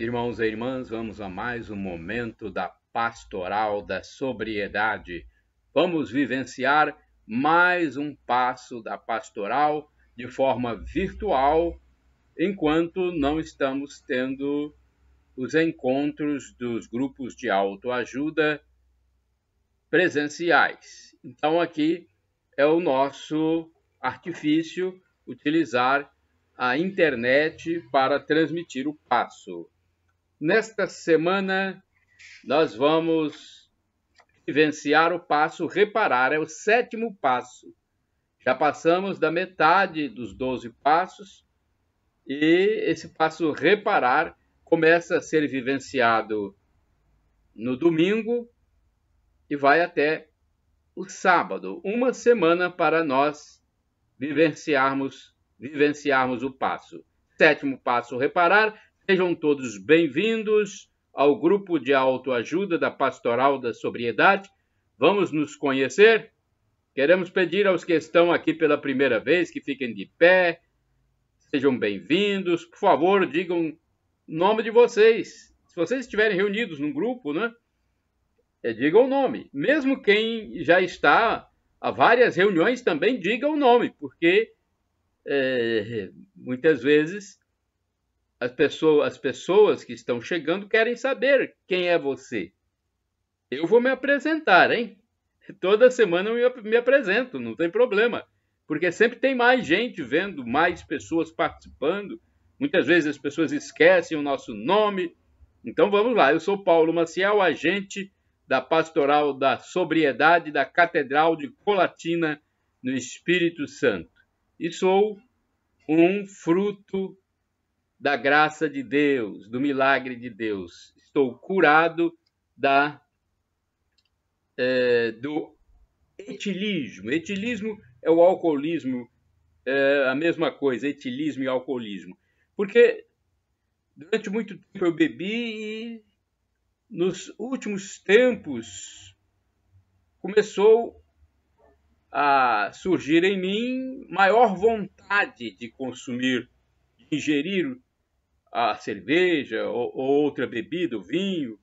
Irmãos e irmãs, vamos a mais um momento da pastoral da sobriedade. Vamos vivenciar mais um passo da pastoral de forma virtual, enquanto não estamos tendo os encontros dos grupos de autoajuda presenciais. Então, aqui é o nosso artifício utilizar a internet para transmitir o passo. Nesta semana, nós vamos vivenciar o passo reparar, é o sétimo passo. Já passamos da metade dos 12 passos e esse passo reparar começa a ser vivenciado no domingo e vai até o sábado, uma semana para nós vivenciarmos vivenciarmos o passo. Sétimo passo reparar, Sejam todos bem-vindos ao grupo de autoajuda da Pastoral da Sobriedade. Vamos nos conhecer? Queremos pedir aos que estão aqui pela primeira vez que fiquem de pé. Sejam bem-vindos. Por favor, digam nome de vocês. Se vocês estiverem reunidos num grupo, né? É, diga o nome. Mesmo quem já está a várias reuniões também diga o nome, porque é, muitas vezes as pessoas, as pessoas que estão chegando querem saber quem é você. Eu vou me apresentar, hein? Toda semana eu me apresento, não tem problema. Porque sempre tem mais gente vendo, mais pessoas participando. Muitas vezes as pessoas esquecem o nosso nome. Então vamos lá, eu sou Paulo Maciel, agente da Pastoral da Sobriedade da Catedral de Colatina, no Espírito Santo. E sou um fruto da graça de Deus, do milagre de Deus. Estou curado da é, do etilismo. Etilismo é o alcoolismo, é a mesma coisa, etilismo e alcoolismo. Porque durante muito tempo eu bebi e nos últimos tempos começou a surgir em mim maior vontade de consumir, de ingerir a cerveja ou, ou outra bebida, o vinho.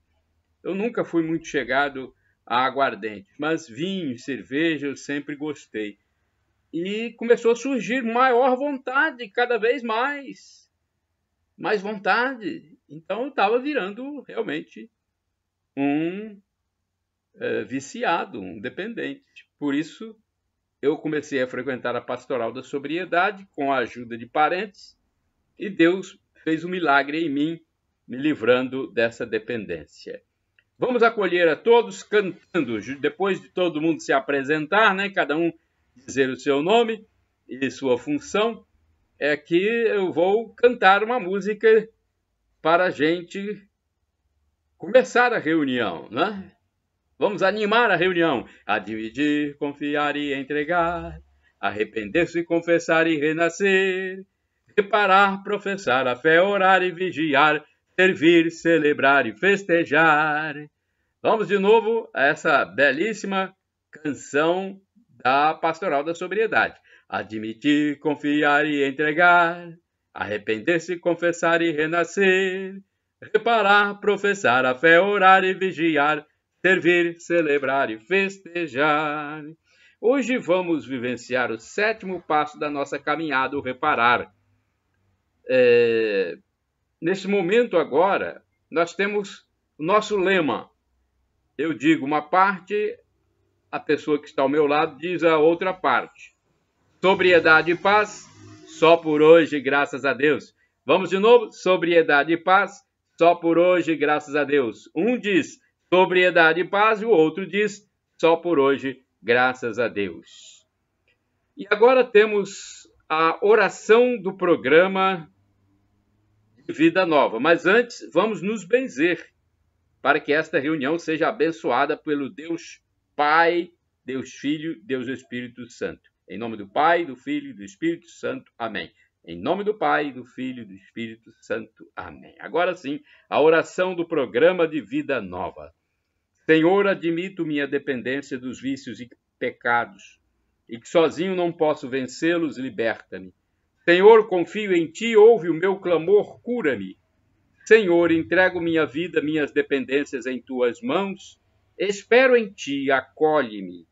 Eu nunca fui muito chegado a aguardente, mas vinho e cerveja eu sempre gostei. E começou a surgir maior vontade, cada vez mais, mais vontade. Então eu estava virando realmente um é, viciado, um dependente. Por isso eu comecei a frequentar a pastoral da sobriedade com a ajuda de parentes e Deus fez um milagre em mim, me livrando dessa dependência. Vamos acolher a todos cantando, depois de todo mundo se apresentar, né, cada um dizer o seu nome e sua função, é que eu vou cantar uma música para a gente começar a reunião, né? Vamos animar a reunião, a dividir, confiar e entregar, arrepender-se, confessar e renascer, Reparar, professar a fé, orar e vigiar, servir, celebrar e festejar. Vamos de novo a essa belíssima canção da Pastoral da Sobriedade. Admitir, confiar e entregar, arrepender-se, confessar e renascer, reparar, professar a fé, orar e vigiar, servir, celebrar e festejar. Hoje vamos vivenciar o sétimo passo da nossa caminhada, o reparar é, neste momento agora, nós temos o nosso lema. Eu digo uma parte, a pessoa que está ao meu lado diz a outra parte. Sobriedade e paz, só por hoje, graças a Deus. Vamos de novo? Sobriedade e paz, só por hoje, graças a Deus. Um diz sobriedade e paz, e o outro diz só por hoje, graças a Deus. E agora temos a oração do programa vida nova. Mas antes, vamos nos benzer, para que esta reunião seja abençoada pelo Deus Pai, Deus Filho, Deus Espírito Santo. Em nome do Pai, do Filho e do Espírito Santo. Amém. Em nome do Pai, do Filho e do Espírito Santo. Amém. Agora sim, a oração do programa de vida nova. Senhor, admito minha dependência dos vícios e pecados, e que sozinho não posso vencê-los, liberta-me Senhor, confio em ti, ouve o meu clamor, cura-me. Senhor, entrego minha vida, minhas dependências em tuas mãos, espero em ti, acolhe-me.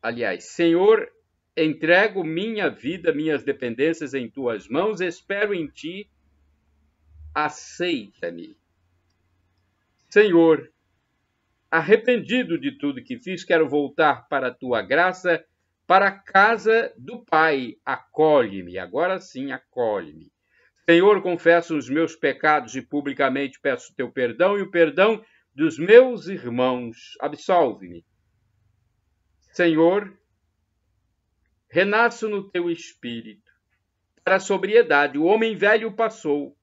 Aliás, Senhor, entrego minha vida, minhas dependências em tuas mãos, espero em ti, aceita-me. Senhor, arrependido de tudo que fiz, quero voltar para a tua graça para a casa do Pai. Acolhe-me, agora sim, acolhe-me. Senhor, confesso os meus pecados e publicamente peço teu perdão e o perdão dos meus irmãos. Absolve-me. Senhor, renasço no teu espírito para a sobriedade. O homem velho passou.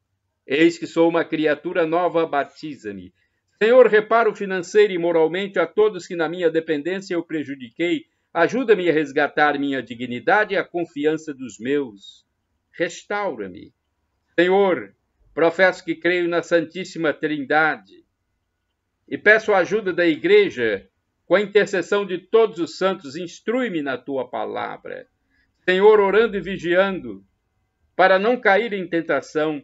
Eis que sou uma criatura nova, batiza-me. Senhor, reparo financeiro e moralmente a todos que na minha dependência eu prejudiquei Ajuda-me a resgatar minha dignidade e a confiança dos meus. Restaura-me. Senhor, professo que creio na Santíssima Trindade e peço a ajuda da Igreja com a intercessão de todos os santos. Instrui-me na tua palavra. Senhor, orando e vigiando, para não cair em tentação,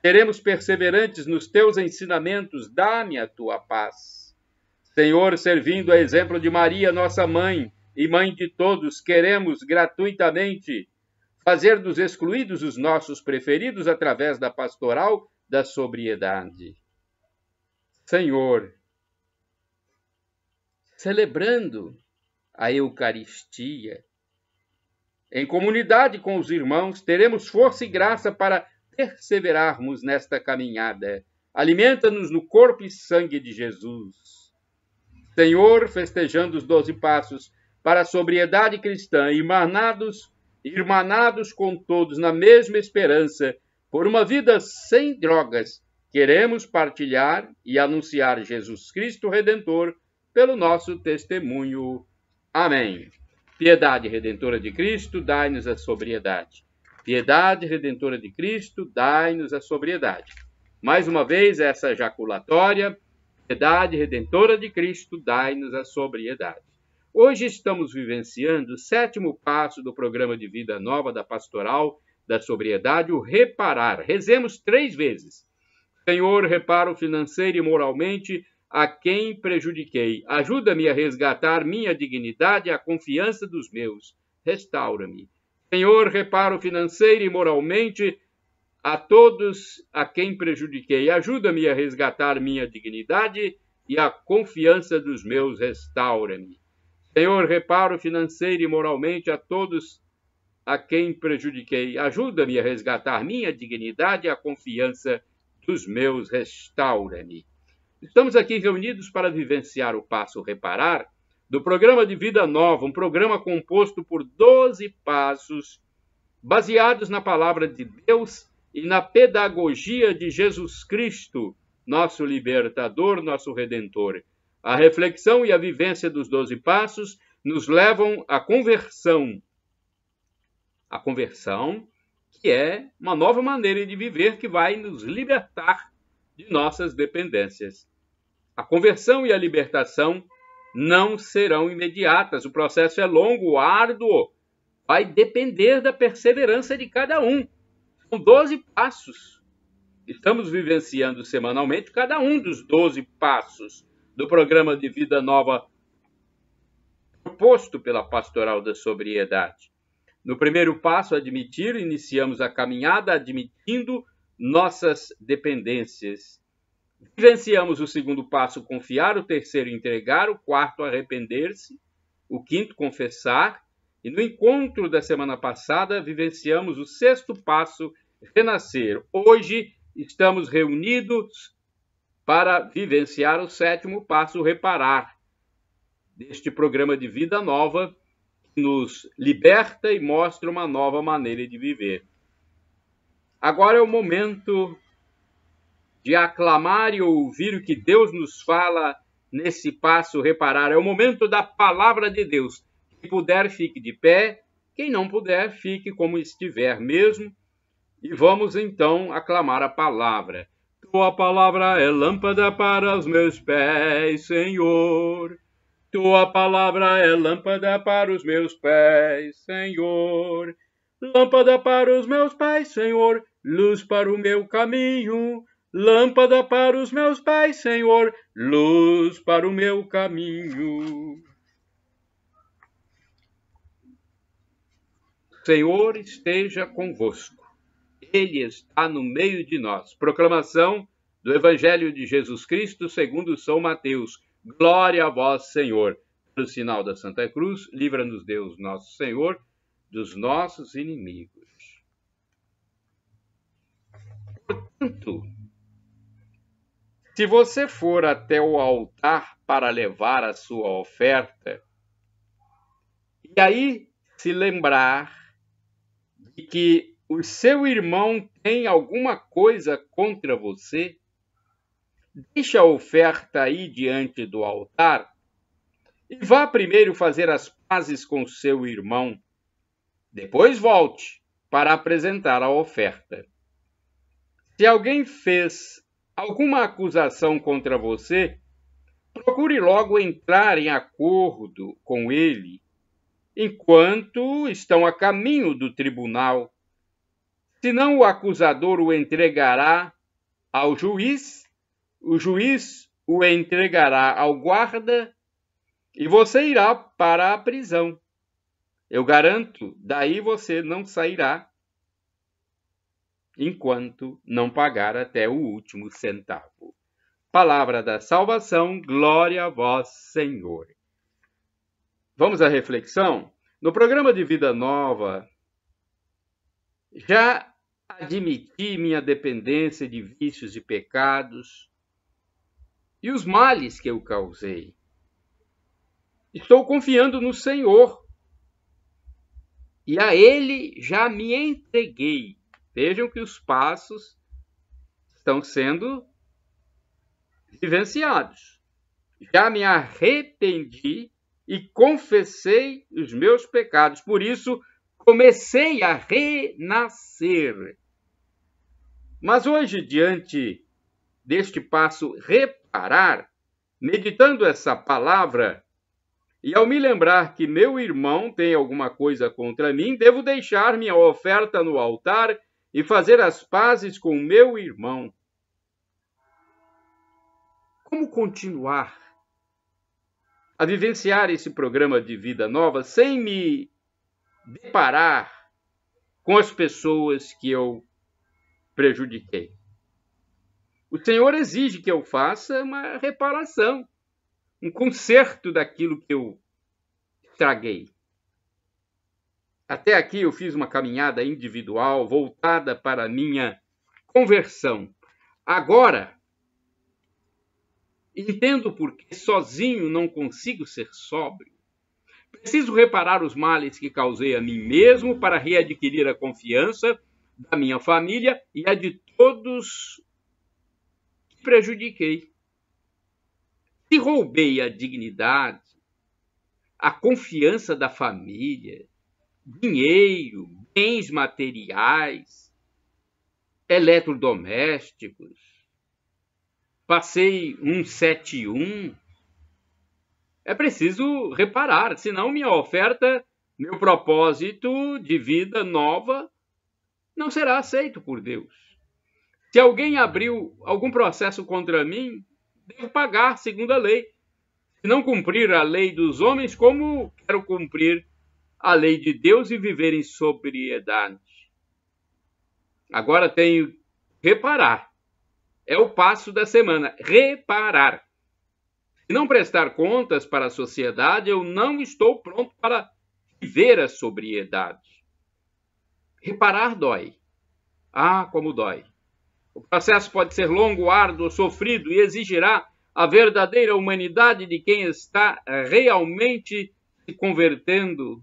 seremos perseverantes nos teus ensinamentos. Dá-me a tua paz. Senhor, servindo a exemplo de Maria, nossa mãe, e Mãe de todos, queremos gratuitamente fazer dos excluídos os nossos preferidos através da pastoral da sobriedade. Senhor, celebrando a Eucaristia, em comunidade com os irmãos, teremos força e graça para perseverarmos nesta caminhada. Alimenta-nos no corpo e sangue de Jesus. Senhor, festejando os doze passos, para a sobriedade cristã, irmanados, irmanados com todos na mesma esperança, por uma vida sem drogas, queremos partilhar e anunciar Jesus Cristo Redentor pelo nosso testemunho. Amém. Piedade redentora de Cristo, dai-nos a sobriedade. Piedade redentora de Cristo, dai-nos a sobriedade. Mais uma vez, essa jaculatória. Piedade redentora de Cristo, dai-nos a sobriedade. Hoje estamos vivenciando o sétimo passo do programa de vida nova da pastoral da sobriedade, o reparar. Rezemos três vezes. Senhor, reparo financeiro e moralmente a quem prejudiquei. Ajuda-me a resgatar minha dignidade e a confiança dos meus. Restaura-me. Senhor, reparo financeiro e moralmente a todos a quem prejudiquei. Ajuda-me a resgatar minha dignidade e a confiança dos meus. Restaura-me. Senhor, reparo financeiro e moralmente a todos a quem prejudiquei. Ajuda-me a resgatar minha dignidade e a confiança dos meus. Restaura-me. Estamos aqui reunidos para vivenciar o passo reparar do programa de vida nova, um programa composto por 12 passos baseados na palavra de Deus e na pedagogia de Jesus Cristo, nosso libertador, nosso redentor. A reflexão e a vivência dos doze passos nos levam à conversão. A conversão, que é uma nova maneira de viver que vai nos libertar de nossas dependências. A conversão e a libertação não serão imediatas. O processo é longo, árduo, vai depender da perseverança de cada um. São 12 passos. Estamos vivenciando semanalmente cada um dos 12 passos do programa de vida nova proposto pela pastoral da sobriedade. No primeiro passo, admitir, iniciamos a caminhada admitindo nossas dependências. Vivenciamos o segundo passo, confiar, o terceiro, entregar, o quarto, arrepender-se, o quinto, confessar. E no encontro da semana passada, vivenciamos o sexto passo, renascer. Hoje estamos reunidos para vivenciar o sétimo passo reparar deste programa de vida nova que nos liberta e mostra uma nova maneira de viver. Agora é o momento de aclamar e ouvir o que Deus nos fala nesse passo reparar. É o momento da palavra de Deus. Quem puder, fique de pé. Quem não puder, fique como estiver mesmo. E vamos então aclamar a palavra. Tua palavra é lâmpada para os meus pés, Senhor. Tua palavra é lâmpada para os meus pés, Senhor. Lâmpada para os meus pés, Senhor, luz para o meu caminho. Lâmpada para os meus pés, Senhor, luz para o meu caminho. Senhor esteja convosco. Ele está no meio de nós. Proclamação do Evangelho de Jesus Cristo segundo São Mateus. Glória a vós, Senhor. Pelo sinal da Santa Cruz, livra-nos Deus, nosso Senhor, dos nossos inimigos. Portanto, se você for até o altar para levar a sua oferta, e aí se lembrar de que o seu irmão tem alguma coisa contra você? Deixa a oferta aí diante do altar e vá primeiro fazer as pazes com seu irmão. Depois volte para apresentar a oferta. Se alguém fez alguma acusação contra você, procure logo entrar em acordo com ele enquanto estão a caminho do tribunal senão o acusador o entregará ao juiz, o juiz o entregará ao guarda e você irá para a prisão. Eu garanto, daí você não sairá enquanto não pagar até o último centavo. Palavra da salvação, glória a vós, Senhor. Vamos à reflexão? No programa de Vida Nova, já admiti minha dependência de vícios e pecados e os males que eu causei. Estou confiando no Senhor e a Ele já me entreguei. Vejam que os passos estão sendo vivenciados. Já me arrependi e confessei os meus pecados. Por isso, comecei a renascer. Mas hoje, diante deste passo reparar, meditando essa palavra, e ao me lembrar que meu irmão tem alguma coisa contra mim, devo deixar minha oferta no altar e fazer as pazes com meu irmão. Como continuar a vivenciar esse programa de vida nova sem me deparar com as pessoas que eu prejudiquei. O Senhor exige que eu faça uma reparação, um conserto daquilo que eu estraguei. Até aqui eu fiz uma caminhada individual voltada para a minha conversão. Agora, entendo porque sozinho não consigo ser sóbrio. Preciso reparar os males que causei a mim mesmo para readquirir a confiança da minha família e a de todos que prejudiquei. Se roubei a dignidade, a confiança da família, dinheiro, bens materiais, eletrodomésticos, passei um 71 é preciso reparar, senão minha oferta, meu propósito de vida nova não será aceito por Deus. Se alguém abriu algum processo contra mim, devo pagar segundo a lei. Se não cumprir a lei dos homens, como quero cumprir a lei de Deus e viver em sobriedade? Agora tenho reparar. É o passo da semana, reparar e não prestar contas para a sociedade, eu não estou pronto para viver a sobriedade. Reparar dói. Ah, como dói! O processo pode ser longo, árduo, sofrido e exigirá a verdadeira humanidade de quem está eh, realmente se convertendo.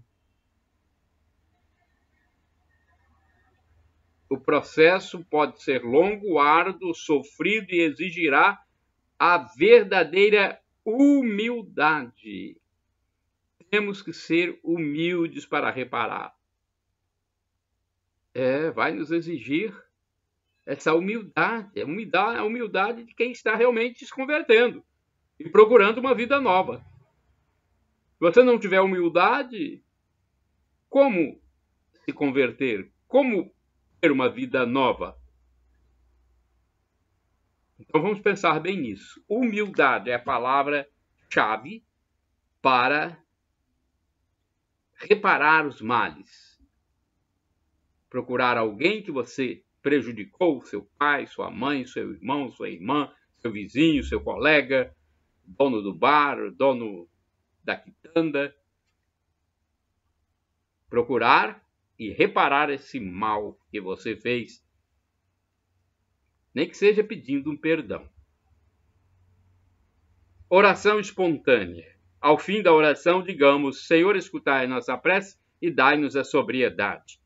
O processo pode ser longo, árduo, sofrido e exigirá a verdadeira humildade. Temos que ser humildes para reparar. É, vai nos exigir essa humildade, a humildade de quem está realmente se convertendo e procurando uma vida nova. Se você não tiver humildade, como se converter? Como ter uma vida nova? Então vamos pensar bem nisso. Humildade é a palavra-chave para reparar os males. Procurar alguém que você prejudicou, seu pai, sua mãe, seu irmão, sua irmã, seu vizinho, seu colega, dono do bar, dono da quitanda. Procurar e reparar esse mal que você fez nem que seja pedindo um perdão. Oração espontânea. Ao fim da oração, digamos: Senhor, escutai a nossa prece e dai-nos a sobriedade.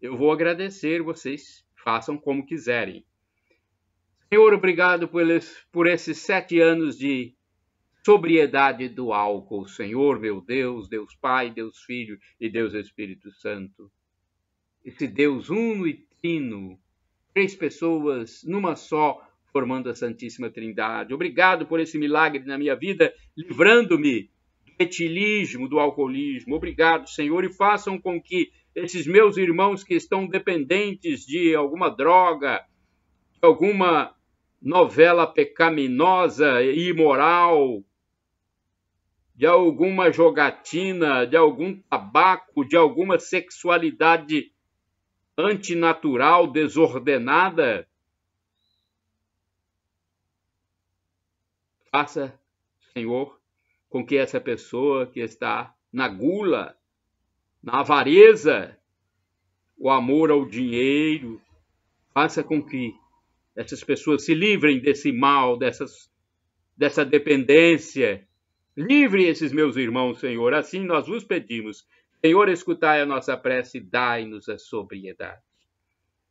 Eu vou agradecer, vocês façam como quiserem. Senhor, obrigado por, por esses sete anos de sobriedade do álcool. Senhor, meu Deus, Deus Pai, Deus Filho e Deus Espírito Santo. Esse Deus uno e trino três pessoas numa só, formando a Santíssima Trindade. Obrigado por esse milagre na minha vida, livrando-me do etilismo, do alcoolismo. Obrigado, Senhor, e façam com que esses meus irmãos que estão dependentes de alguma droga, de alguma novela pecaminosa e imoral, de alguma jogatina, de algum tabaco, de alguma sexualidade antinatural, desordenada, faça, Senhor, com que essa pessoa que está na gula, na avareza, o amor ao dinheiro, faça com que essas pessoas se livrem desse mal, dessas, dessa dependência. Livre esses meus irmãos, Senhor. Assim nós vos pedimos, Senhor, escutai a nossa prece e dai-nos a sobriedade.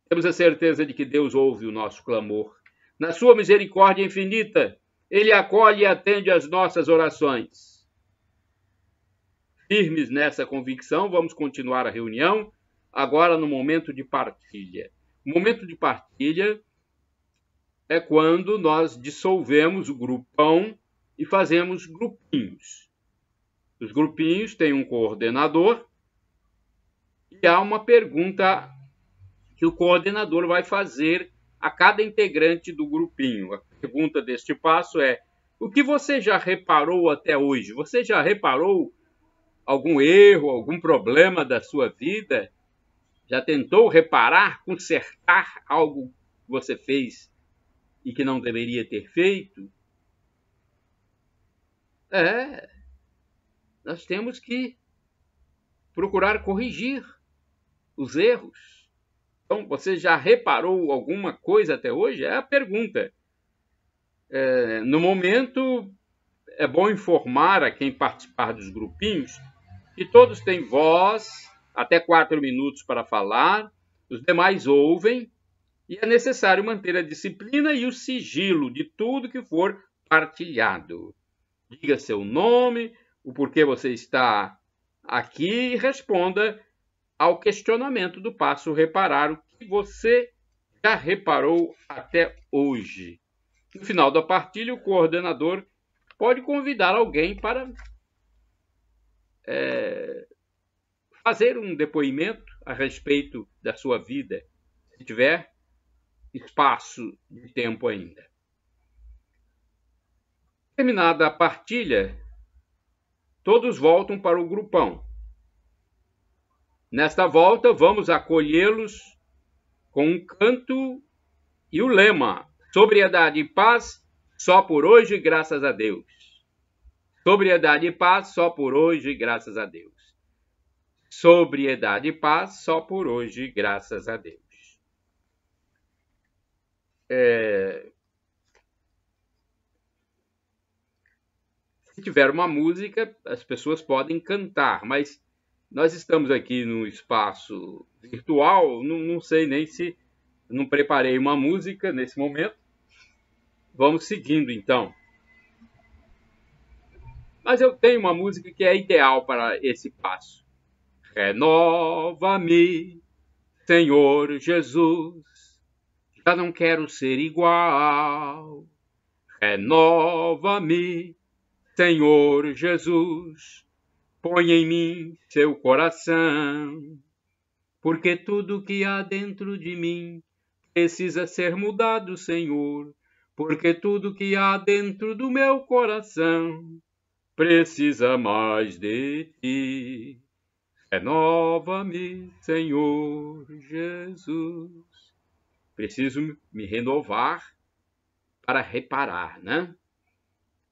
Temos a certeza de que Deus ouve o nosso clamor. Na sua misericórdia infinita, ele acolhe e atende as nossas orações. Firmes nessa convicção, vamos continuar a reunião agora no momento de partilha. O momento de partilha é quando nós dissolvemos o grupão e fazemos grupinhos. Os grupinhos têm um coordenador e há uma pergunta que o coordenador vai fazer a cada integrante do grupinho. A pergunta deste passo é: o que você já reparou até hoje? Você já reparou algum erro, algum problema da sua vida? Já tentou reparar, consertar algo que você fez e que não deveria ter feito? É, nós temos que procurar corrigir os erros. Então, você já reparou alguma coisa até hoje? É a pergunta. É, no momento, é bom informar a quem participar dos grupinhos que todos têm voz, até quatro minutos para falar, os demais ouvem, e é necessário manter a disciplina e o sigilo de tudo que for partilhado. Diga seu nome, o porquê você está aqui e responda ao questionamento do passo reparar o que você já reparou até hoje. No final da partilha, o coordenador pode convidar alguém para é, fazer um depoimento a respeito da sua vida, se tiver espaço de tempo ainda. Terminada a partilha, Todos voltam para o grupão. Nesta volta, vamos acolhê-los com um canto e o lema: Sobriedade e paz só por hoje, graças a Deus. Sobriedade e paz só por hoje, graças a Deus. Sobriedade e paz só por hoje, graças a Deus. É, Se tiver uma música, as pessoas podem cantar, mas nós estamos aqui no espaço virtual, não, não sei nem se não preparei uma música nesse momento. Vamos seguindo então. Mas eu tenho uma música que é ideal para esse passo. Renova-me, Senhor Jesus, já não quero ser igual. Renova-me, Senhor Jesus, põe em mim seu coração, porque tudo que há dentro de mim precisa ser mudado, Senhor, porque tudo que há dentro do meu coração precisa mais de ti. Renova-me, Senhor Jesus. Preciso me renovar para reparar, né?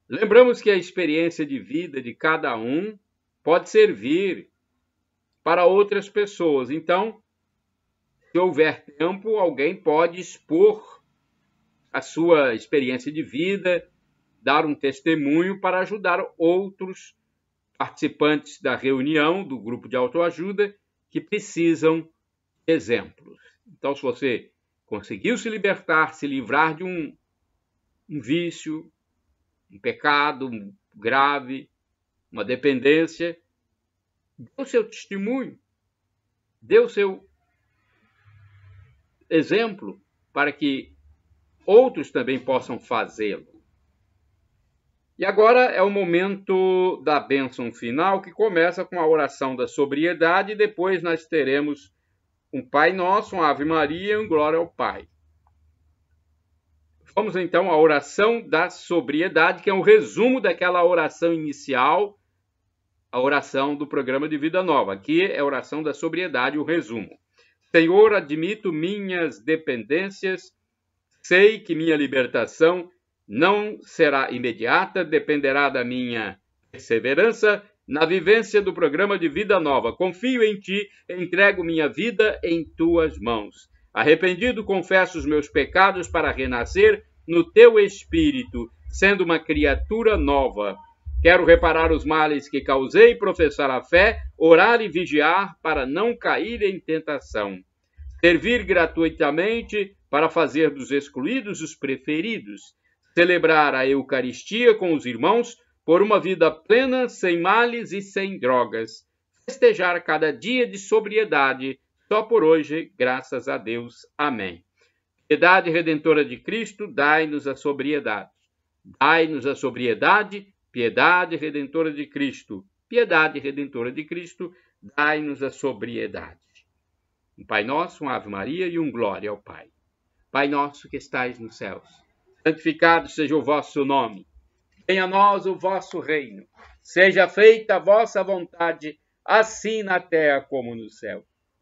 Lembramos que a experiência de vida de cada um pode servir para outras pessoas. Então, se houver tempo, alguém pode expor a sua experiência de vida, dar um testemunho para ajudar outros participantes da reunião do grupo de autoajuda que precisam de exemplos. Então, se você conseguiu se libertar, se livrar de um, um vício, um pecado grave, uma dependência, deu seu testemunho, deu seu exemplo para que outros também possam fazê-lo. E agora é o momento da bênção final, que começa com a oração da sobriedade, e depois nós teremos um Pai Nosso, uma Ave Maria e um Glória ao Pai. Vamos então à oração da sobriedade, que é um resumo daquela oração inicial, a oração do programa de vida nova. Aqui é a oração da sobriedade, o resumo. Senhor, admito minhas dependências, sei que minha libertação não será imediata, dependerá da minha perseverança na vivência do programa de vida nova. Confio em ti, entrego minha vida em tuas mãos. Arrependido, confesso os meus pecados para renascer no teu espírito, sendo uma criatura nova. Quero reparar os males que causei, professar a fé, orar e vigiar para não cair em tentação. Servir gratuitamente para fazer dos excluídos os preferidos. Celebrar a Eucaristia com os irmãos por uma vida plena, sem males e sem drogas. Festejar cada dia de sobriedade só por hoje, graças a Deus. Amém. Piedade redentora de Cristo, dai-nos a sobriedade. Dai-nos a sobriedade, piedade redentora de Cristo. Piedade redentora de Cristo, dai-nos a sobriedade. Um Pai Nosso, um Ave Maria e um Glória ao Pai. Pai nosso que estais nos céus, santificado seja o vosso nome. Venha a nós o vosso reino. Seja feita a vossa vontade, assim na terra como no céu.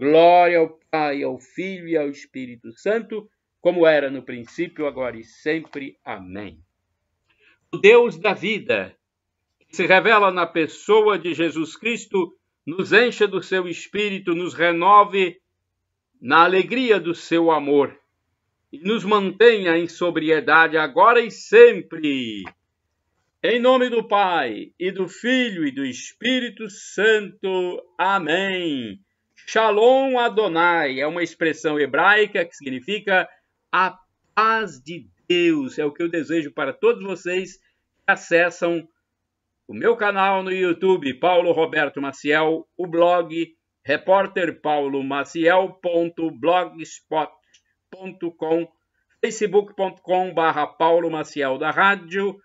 Glória ao Pai, ao Filho e ao Espírito Santo, como era no princípio, agora e sempre. Amém. O Deus da vida, que se revela na pessoa de Jesus Cristo, nos encha do seu espírito, nos renove na alegria do seu amor e nos mantenha em sobriedade agora e sempre. Em nome do Pai, e do Filho e do Espírito Santo. Amém. Shalom Adonai é uma expressão hebraica que significa a paz de Deus. É o que eu desejo para todos vocês que acessam o meu canal no YouTube, Paulo Roberto Maciel, o blog repórterpaulomaciel.blogspot.com, facebook.com barra Paulo Maciel da Rádio,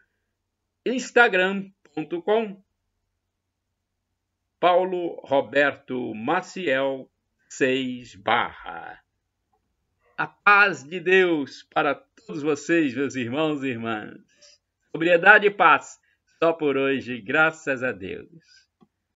instagram.com Paulo Roberto Maciel 6 barra. A paz de Deus para todos vocês, meus irmãos e irmãs. Sobriedade e paz, só por hoje, graças a Deus.